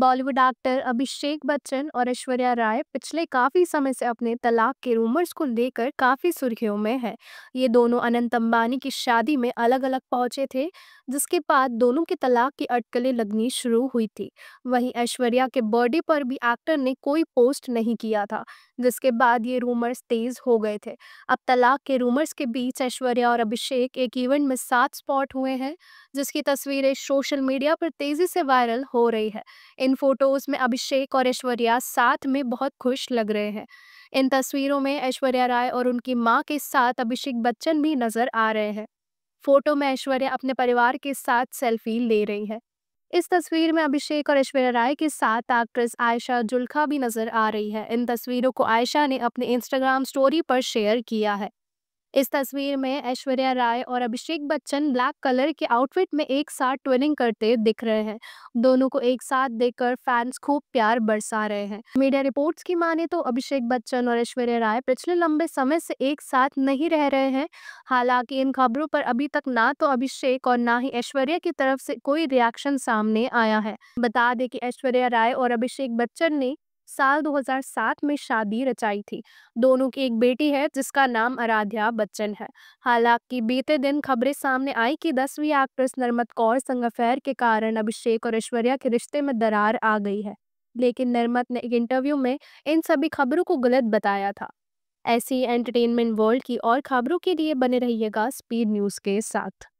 Bollywood actor अभिषेक बच्चन और ऐश्वर्या राय पिछले काफ़ी समय से अपने तलाक के रूमर्स को लेकर काफ़ी सुर्खियों में हैं ये दोनों अनंत अंबानी की शादी में अलग अलग पहुंचे थे जिसके बाद दोनों के तलाक की अटकलें लगनी शुरू हुई थी वहीं ऐश्वर्या के बर्थडे पर भी एक्टर ने कोई पोस्ट नहीं किया था जिसके बाद ये रूमर्स तेज़ हो गए थे अब तलाक के रूमर्स के बीच ऐश्वर्या और अभिषेक एक इवेंट में सात स्पॉट हुए हैं जिसकी तस्वीरें सोशल मीडिया पर तेज़ी से वायरल हो रही है इन फोटोज में अभिषेक और ऐश्वर्या साथ में बहुत खुश लग रहे हैं इन तस्वीरों में ऐश्वर्या राय और उनकी माँ के साथ अभिषेक बच्चन भी नजर आ रहे हैं फोटो में ऐश्वर्या अपने परिवार के साथ सेल्फी ले रही है इस तस्वीर में अभिषेक और ऐश्वर्या राय के साथ एक्ट्रेस आयशा जुल्खा भी नजर आ रही है इन तस्वीरों को आयशा ने अपने इंस्टाग्राम स्टोरी पर शेयर किया है इस तस्वीर में ऐश्वर्या राय और अभिषेक बच्चन ब्लैक कलर के आउटफिट में एक साथ ट्विनिंग करते दिख रहे हैं दोनों को एक साथ देखकर फैंस खूब प्यार बरसा रहे हैं मीडिया रिपोर्ट्स की माने तो अभिषेक बच्चन और ऐश्वर्या राय पिछले लंबे समय से एक साथ नहीं रह रहे हैं हालांकि इन खबरों पर अभी तक ना तो अभिषेक और ना ही ऐश्वर्या की तरफ से कोई रिएक्शन सामने आया है बता दें कि ऐश्वर्या राय और अभिषेक बच्चन ने साल 2007 में शादी रचाई थी दोनों की एक बेटी है जिसका नाम आराध्या बच्चन है हालांकि बीते दिन खबरें सामने आई कि दसवीं एक्ट्रेस नर्मद कौर संग अफेयर के कारण अभिषेक और ऐश्वर्या के रिश्ते में दरार आ गई है लेकिन नर्मद ने एक इंटरव्यू में इन सभी खबरों को गलत बताया था ऐसी एंटरटेनमेंट वर्ल्ड की और खबरों के लिए बने रहिएगा स्पीड न्यूज़ के साथ